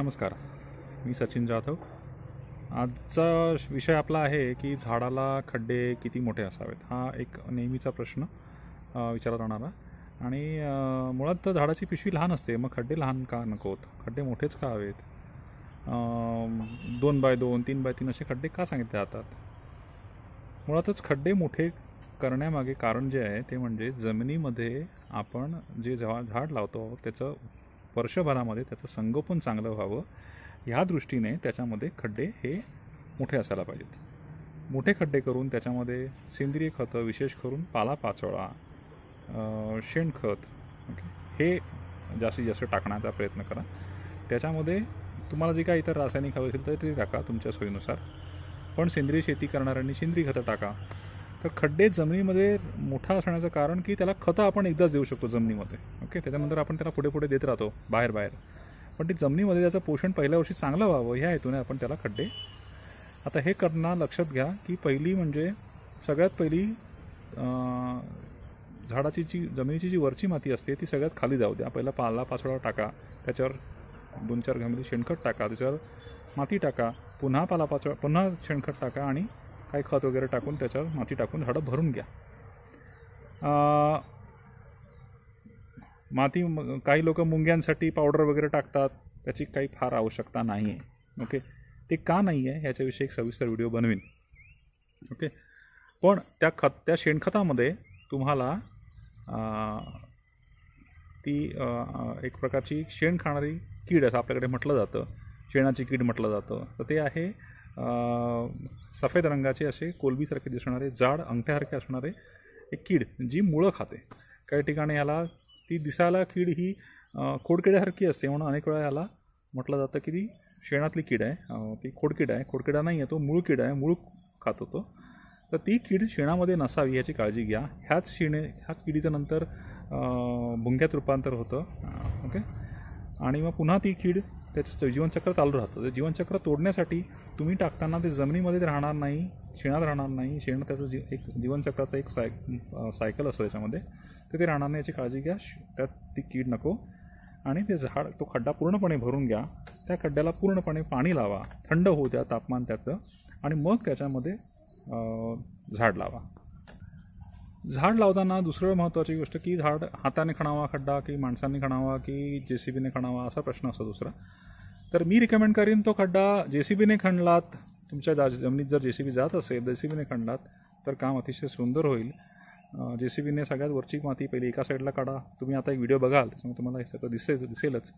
नमस्कार मी सचिन जाधव आजचा विषय आपला आहे की झाडाला खड्डे किती मोठे असावेत हा एक नेहमीचा प्रश्न विचारत जाणारा आणि मुळात झाडाची पिशवी लहान असते मग खड्डे लहान का नकोत खड्डे मोठेच का हवेत दोन बाय दोन तीन बाय तीन असे खड्डे का सांगितले जातात मुळातच खड्डे मोठे करण्यामागे कारण जे आहे ते म्हणजे जमिनीमध्ये आपण जे झाड लावतो त्याचं वर्षभरामध्ये त्याचं संगोपन चांगलं व्हावं ह्या दृष्टीने त्याच्यामध्ये खड्डे हे मोठे असायला पाहिजेत मोठे खड्डे करून त्याच्यामध्ये सेंद्रिय खतं विशेष करून पालापाचोळा शेणखत हे जास्तीत जास्त टाकण्याचा प्रयत्न करा त्याच्यामध्ये तुम्हाला जे काही इतर रासायनिक हवे असेल तर ते टाका तुमच्या सोयीनुसार पण सेंद्रिय शेती करणाऱ्यांनी सेंद्रिय खतं टाका तर खड्डे जमिनीमध्ये मोठा असण्याचं कारण की त्याला खतं आपण एकदाच देऊ शकतो जमिनीमध्ये ओके त्याच्यानंतर आपण त्याला पुढे पुढे देत राहतो बाहेर बाहेर पण ती जमिनीमध्ये त्याचं पोषण पहिल्या वर्षी चांगलं व्हावं ह्या हेतूने आपण त्याला खड्डे आता हे करणं लक्षात घ्या की पहिली म्हणजे सगळ्यात पहिली झाडाची जी जमिनीची जी वरची माती असते ती सगळ्यात खाली जाऊ द्या पहिला पाला पाचोळा टाका त्याच्यावर दोन चार घमेली शेणखत टाका त्याच्यावर माती टाका पुन्हा पाला पाचोळा पुन्हा शेणखत टाका आणि काही खत वगैरे टाकून त्याच्यावर माती टाकून झाडं भरून घ्या माती काही लोक मुंग्यांसाठी पावडर वगैरे टाकतात त्याची काही फार आवश्यकता नाही आहे ओके ते का नाही आहे ह्याच्याविषयी एक सविस्तर व्हिडिओ बनवीन ओके पण त्या खत त्या शेणखतामध्ये तुम्हाला ती एक प्रकारची शेण खाणारी कीड असं आपल्याकडे म्हटलं जातं शेणाची कीड म्हटलं जातं तर ते आहे सफेद रंगाचे असे कोलबीसारखे दिसणारे जाड अंगठ्यासारखे असणारे एक कीड जी मुळं खाते काही ठिकाणी याला ती दिसायला कीड ही खोडकिड्यासारखी असते म्हणून अनेक वेळा याला म्हटलं जातं की ती शेणातली कीड आहे ती खोडकिड आहे खोडकिडा नाही आहे तो मूळ किड आहे मूळ खात होतो तर ती कीड शेणामध्ये नसावी याची काळजी घ्या ह्याच शेणे ह्याच किडीचं नंतर भुंग्यात रूपांतर होतं ओके आणि मग पुन्हा ती कीड त्याचं जीवनचक्र चालू राहतं ते जीवनचक्र तोडण्यासाठी तुम्ही टाकताना ते जमिनीमध्ये राहणार नाही शेणात राहणार नाही शेण त्याचं जी एक जीवनचक्राचं एक साय सायकल असतं त्याच्यामध्ये तर ते राहणार नाही याची काळजी घ्या त्यात ती कीड नको आणि ते झाड तो खड्डा पूर्णपणे भरून घ्या त्या खड्ड्याला पूर्णपणे पाणी लावा थंड होऊ द्या तापमान त्याचं आणि मग त्याच्यामध्ये झाड लावा झाड लावताना दुसरं महत्त्वाची गोष्ट की झाड हाताने खणावा खड्डा की माणसांनी खणावा की जे सी खणावा असा प्रश्न असतो दुसरा तर मी रिकमेंड करीन तो खड्डा जेसीबीने खणलात तुमच्या जा जमिनीत जर जेसीबी जात असेल जेसीबीने खणलात तर काम अतिशय सुंदर होईल जेसीबीने सगळ्यात वरची माती पहिली एका साईडला काढा तुम्ही आता एक व्हिडिओ बघाल त्याच्यामुळे तुम्हाला हे सगळं दिसेल दिसेलच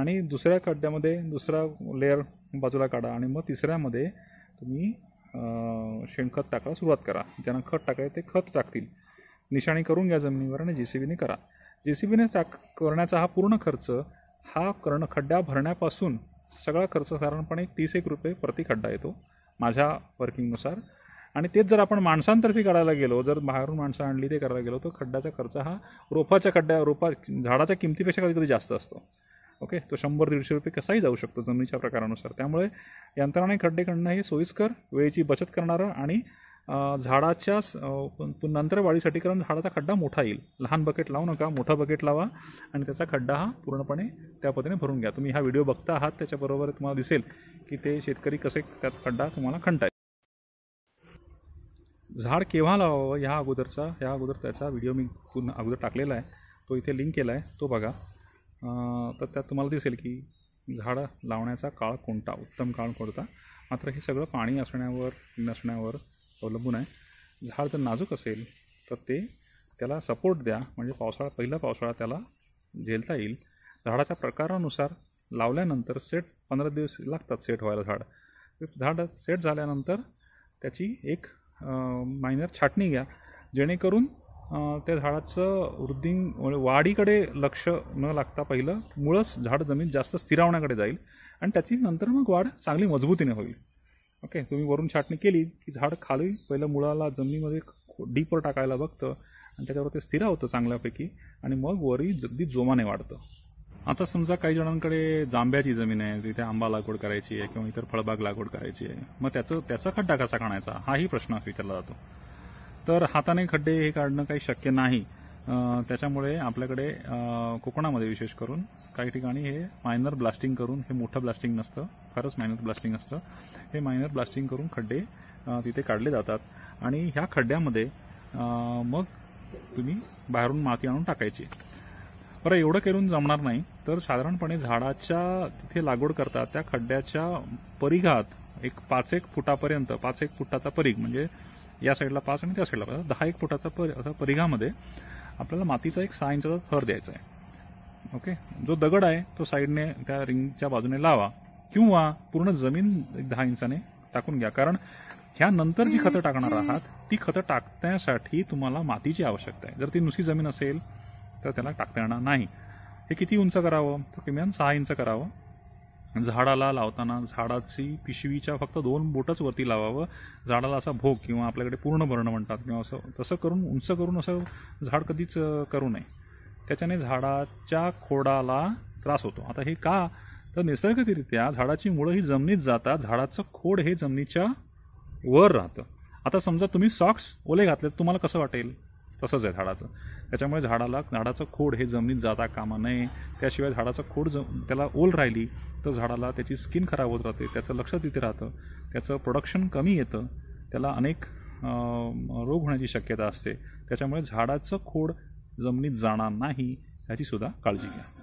आणि दुसऱ्या खड्ड्यामध्ये दुसरा लेअर बाजूला काढा आणि मग तिसऱ्यामध्ये तुम्ही शेणखत टाकायला सुरुवात करा ज्यांना खत टाकायचं ते खत टाकतील निशाणी करून घ्या जमिनीवर आणि जे सी बीने करा जे सी बीने टाक करण्याचा हा पूर्ण खर्च हा कर्ण खड्डा भरण्यापासून सगळा खर्च साधारणपणे तीस एक रुपये प्रति खड्डा येतो माझ्या वर्किंगनुसार आणि तेच जर आपण माणसांतर्फे करायला गेलो जर बाहेरून माणसं आणली ते करायला गेलो तर खड्ड्याचा खर्च हा रोपाच्या खड्ड्या रोपा झाडाच्या किमतीपेक्षा कधी जास्त असतो ओके तो शंभर दीडशे रुपये कसाही जाऊ शकतो जमिनीच्या प्रकारानुसार त्यामुळे यंत्राने खड्डे काढणं हे सोयीस्कर वेळेची बचत करणारं आणि झाडाच्या नंतर वाढीसाठी कारण झाडाचा खड्डा मोठा येईल लहान बकेट लावू नका मोठा बकेट लावा आणि त्याचा खड्डा हा पूर्णपणे त्या पद्धतीने भरून घ्या तुम्ही हा व्हिडिओ बघता आहात त्याच्याबरोबर तुम्हाला दिसेल की ते शेतकरी कसे त्यात खड्डा तुम्हाला खणताय झाड केव्हा लावावं ह्या अगोदरचा ह्या अगोदर त्याचा व्हिडिओ मी पुन्हा अगोदर टाकलेला आहे तो इथे लिंक केला आहे तो बघा तर त्यात तुम्हाला दिसेल की झाडं लावण्याचा काळ कोणता उत्तम काळ कोणता मात्र हे सगळं पाणी असण्यावर नसण्यावर अवलंबून आहे झाड जर नाजूक असेल तर ते त्याला सपोर्ट द्या म्हणजे पावसाळा पहिला पावसाळा त्याला झेलता येईल झाडाच्या प्रकारानुसार लावल्यानंतर सेट पंधरा दिवस लागतात सेट व्हायला झाड झाड सेट झाल्यानंतर त्याची एक मायनर छाटणी घ्या जेणेकरून त्या झाडाचं वृद्धी म्हणजे वाढीकडे लक्ष न लागता पहिलं मुळंच झाड जमीन जास्त स्थिरावण्याकडे जाईल आणि त्याची नंतर मग वाढ चांगली मजबूतीने होईल ओके तुम्ही वरून छाटणी केली की झाड खाली पहिलं मुळाला जमिनीमध्ये डीपर टाकायला बघतं आणि त्याच्यावर ते स्थिर होतं चांगल्यापैकी आणि मग वरी अगदी जोमाने वाढतं आता समजा काही जणांकडे जांब्याची जमीन आहे तिथे आंबा लागवड करायची आहे किंवा इतर फळबाग लागवड करायची आहे मग त्याचं त्याचा खड्डा कसा काढायचा हाही प्रश्न विचारला जातो तर हाताने खड्डे हे काढणं काही शक्य नाही त्याच्यामुळे आपल्याकडे कोकणामध्ये विशेष करून काही ठिकाणी हे मायनर ब्लास्टिंग करून हे मोठं ब्लास्टिंग नसतं खरंच मायनर ब्लास्टिंग असतं हे मायनर ब्लास्टिंग करून खड्डे तिथे काढले जातात आणि ह्या खड्ड्यामध्ये मग तुम्ही बाहेरून माती आणून टाकायची बरं एवढं करून जमणार नाही तर साधारणपणे झाडाच्या तिथे लागवड करता त्या खड्ड्याच्या परिघात एक पाच एक फुटापर्यंत पाच एक फुटाचा परिघ म्हणजे या साईडला पाच आणि त्या साईडला पाच दहा एक फुटाचा पर असा परिघामध्ये आपल्याला मातीचा एक सहा इंचाचा थर द्यायचा आहे ओके जो दगड आहे तो साईडने त्या रिंगच्या बाजूने लावा किंवा पूर्ण जमीन दहा इंचाने टाकून घ्या कारण नंतर जी खतं टाकणार आहात ती खतं टाकण्यासाठी तुम्हाला मातीची आवश्यकता आहे जर ती नुसती जमीन असेल तर त्याला टाकता येणार नाही हे किती उंच करावं तर किमान सहा इंच करावं झाडाला लावताना झाडाची पिशवीच्या फक्त दोन बोटच वरती लावावं झाडाला असा भोग किंवा आपल्याकडे पूर्ण भरणं म्हणतात किंवा असं तसं करून उंच करून असं झाड कधीच करू नये त्याच्याने झाडाच्या खोडाला त्रास होतो आता हे का तर नैसर्गिकरित्या झाडाची मुळं ही जमिनीत जातात झाडाचं खोड हे जमिनीच्या वर राहतं आता समजा तुम्ही सॉक्स ओले घातले तुम्हाला कसं वाटेल तसंच आहे झाडाचं त्याच्यामुळे झाडाला झाडाचं खोड हे जमिनीत जाता कामा नये त्याशिवाय झाडाचं खोड जम त्याला ओल राहिली तर झाडाला त्याची स्किन खराब होत राहते त्याचं लक्ष तिथे राहतं त्याचं प्रोडक्शन कमी येतं त्याला अनेक रोग होण्याची शक्यता असते त्याच्यामुळे झाडाचं खोड जमिनीत जाणार नाही याचीसुद्धा काळजी घ्या